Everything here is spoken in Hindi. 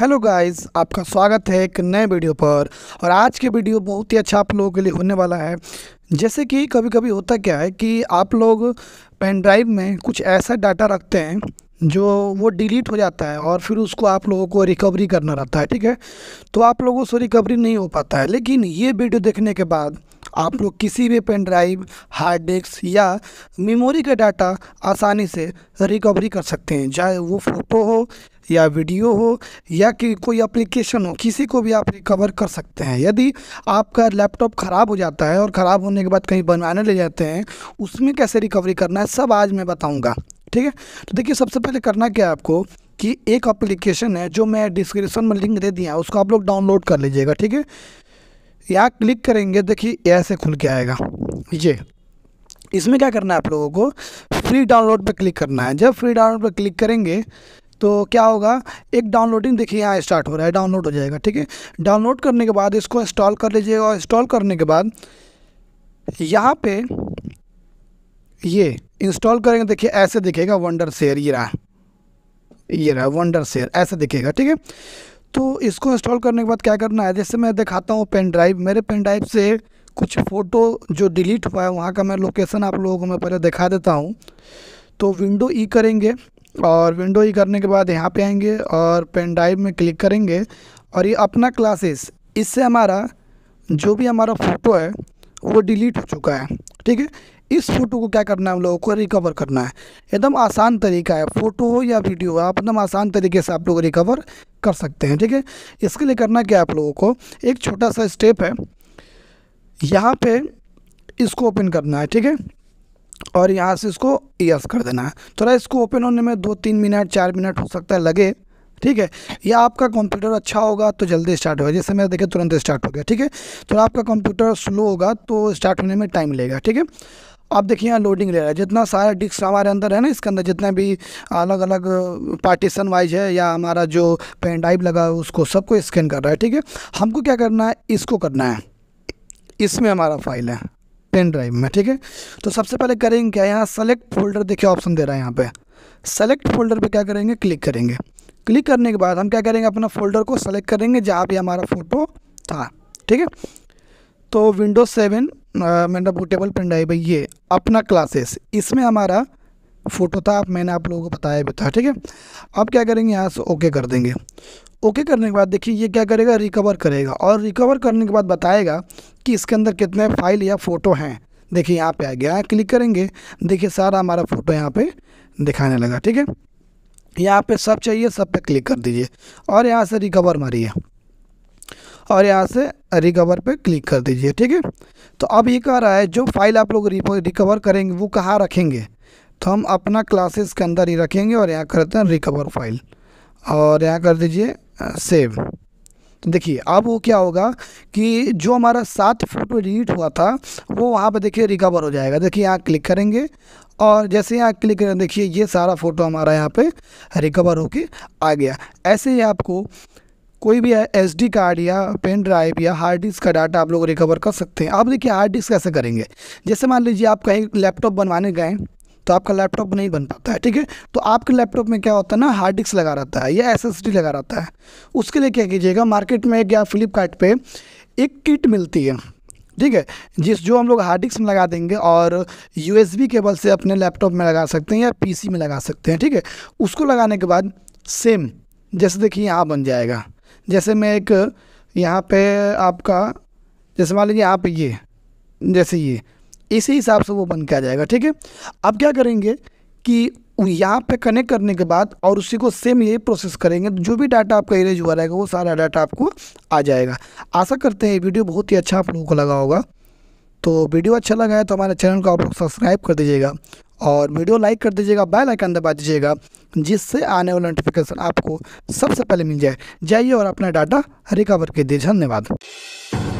हेलो गाइस आपका स्वागत है एक नए वीडियो पर और आज के वीडियो बहुत ही अच्छा आप लोगों के लिए होने वाला है जैसे कि कभी कभी होता क्या है कि आप लोग पेन ड्राइव में कुछ ऐसा डाटा रखते हैं जो वो डिलीट हो जाता है और फिर उसको आप लोगों को रिकवरी करना रहता है ठीक है तो आप लोगों से रिकवरी नहीं हो पाता है लेकिन ये वीडियो देखने के बाद आप लोग किसी भी पेन ड्राइव हार्ड डिस्क या मेमोरी का डाटा आसानी से रिकवरी कर सकते हैं चाहे वो फ़ोटो हो या वीडियो हो या कि कोई एप्लीकेशन हो किसी को भी आप रिकवर कर सकते हैं यदि आपका लैपटॉप ख़राब हो जाता है और ख़राब होने के बाद कहीं बनवाने ले जाते हैं उसमें कैसे रिकवरी करना है सब आज मैं बताऊँगा ठीक है तो देखिए सबसे पहले करना क्या है आपको कि एक एप्लीकेशन है जो मैं डिस्क्रिप्शन में लिंक दे दिया उसको आप लोग डाउनलोड कर लीजिएगा ठीक है या क्लिक करेंगे देखिए ऐसे खुल के आएगा ये इसमें क्या करना है आप लोगों को फ्री डाउनलोड पर क्लिक करना है जब फ्री डाउनलोड पर क्लिक करेंगे तो क्या होगा एक डाउनलोडिंग देखिए यहाँ स्टार्ट हो रहा है डाउनलोड हो जाएगा ठीक है डाउनलोड करने के बाद इसको इंस्टॉल कर लीजिएगा और इंस्टॉल करने के बाद यहाँ पे ये इंस्टॉल करेंगे देखिए ऐसे दिखेगा वंडर शेयर ये रहा ये रहा वंडर शेयर ऐसे दिखेगा ठीक है तो इसको इंस्टॉल करने के बाद क्या करना है जैसे मैं दिखाता हूँ पेन ड्राइव मेरे पेन ड्राइव से कुछ फ़ोटो जो डिलीट हुआ है वहाँ का मैं लोकेशन आप लोगों को मैं पहले दिखा देता हूँ तो विंडो ई e करेंगे और विंडो ई e करने के बाद यहाँ पे आएंगे और पेन ड्राइव में क्लिक करेंगे और ये अपना क्लासेस इससे हमारा जो भी हमारा फ़ोटो है वो डिलीट हो चुका है ठीक है इस फोटो को क्या करना है हम लोगों को रिकवर करना है एकदम आसान तरीका है फ़ोटो हो या वीडियो हो आप एकदम आसान तरीके से आप लोग रिकवर कर सकते हैं ठीक है इसके लिए करना क्या है आप लोगों को एक छोटा सा स्टेप है यहाँ पे इसको ओपन करना है ठीक है और यहाँ से इसको यस कर देना है थोड़ा इसको ओपन होने में दो तीन मिनट चार मिनट हो सकता है लगे ठीक है या आपका कंप्यूटर अच्छा होगा तो जल्दी स्टार्ट होगा जैसे मैं देखे तुरंत स्टार्ट हो गया ठीक है तो आपका कंप्यूटर स्लो होगा तो स्टार्ट होने में टाइम लेगा ठीक है आप देखिए यहाँ लोडिंग ले रहा है जितना सारा डिस्क हमारे अंदर है ना इसके अंदर जितना भी अलग अलग पार्टीशन वाइज है या हमारा जो पेन ड्राइव लगा है उसको सबको स्कैन कर रहा है ठीक है हमको क्या करना है इसको करना है इसमें हमारा फाइल है पेन ड्राइव में ठीक है तो सबसे पहले करेंगे क्या यहाँ सेलेक्ट फोल्डर देखिए ऑप्शन दे रहा है यहाँ पर सेलेक्ट फोल्डर पर क्या करेंगे क्लिक करेंगे क्लिक करने के बाद हम क्या करेंगे अपना फोल्डर को सेलेक्ट करेंगे जहाँ भी हमारा फ़ोटो था ठीक है तो विंडोज़ सेवन मेरा बुटेबल प्रिंट आई भाई ये अपना क्लासेस इसमें हमारा फ़ोटो था मैंने आप लोगों को बताया भी था ठीक है अब क्या करेंगे यहाँ से ओके कर देंगे ओके करने के बाद देखिए ये क्या करेगा रिकवर करेगा और रिकवर करने के बाद बताएगा कि इसके अंदर कितने फाइल या फ़ोटो हैं देखिए यहाँ पे आ गया क्लिक करेंगे देखिए सारा हमारा फ़ोटो यहाँ पे दिखाने लगा ठीक है यहाँ पे सब चाहिए सब पे क्लिक कर दीजिए और यहाँ से रिकवर मारिए और यहाँ से रिकवर पे क्लिक कर दीजिए ठीक है तो अब ये कह रहा है जो फाइल आप लोग रिकवर करेंगे वो कहाँ रखेंगे तो हम अपना क्लासेस के अंदर ही रखेंगे और यहाँ करते हैं रिकवर फाइल और यहाँ कर दीजिए सेव तो देखिए अब वो क्या होगा कि जो हमारा सात फोटो डिलीट हुआ था वो वहाँ पे देखिए रिकवर हो जाएगा देखिए यहाँ क्लिक करेंगे और जैसे यहाँ क्लिक करें देखिए ये सारा फ़ोटो हमारा यहाँ पे रिकवर होके आ गया ऐसे ही आपको कोई भी एस डी कार्ड या पेन ड्राइव या हार्ड डिस्क का डाटा आप लोग रिकवर कर सकते हैं आप देखिए हार्ड डिस्क कैसे करेंगे जैसे मान लीजिए आप कहीं लैपटॉप बनवाने गए तो आपका लैपटॉप नहीं बन पाता है ठीक है तो आपके लैपटॉप में क्या होता है ना हार्ड डिस्क लगा रहता है या एस लगा रहता है उसके लिए क्या कीजिएगा मार्केट में या फ्लिपकार्ट एक किट मिलती है ठीक है जिस जो हम लोग हार्ड डिस्क में लगा देंगे और यू केबल से अपने लैपटॉप में लगा सकते हैं या पी में लगा सकते हैं ठीक है उसको लगाने के बाद सेम जैसे देखिए यहाँ बन जाएगा जैसे मैं एक यहाँ पे आपका जैसे मान लीजिए आप ये जैसे ये इसी हिसाब से वो बन के आ जाएगा ठीक है अब क्या करेंगे कि यहाँ पे कनेक्ट करने के बाद और उसी को सेम ये प्रोसेस करेंगे तो जो भी डाटा आपका इरेज हुआ रहेगा वो सारा डाटा आपको आ जाएगा आशा करते हैं ये वीडियो बहुत ही अच्छा आप लोगों को लगा होगा तो वीडियो अच्छा लगा है तो हमारे चैनल को आप लोग सब्सक्राइब कर दीजिएगा और वीडियो लाइक कर दीजिएगा बेल आइकन दबा दीजिएगा जिससे आने वाला नोटिफिकेशन आपको सबसे पहले मिल जाए जाइए और अपना डाटा रिकवर दीजिए धन्यवाद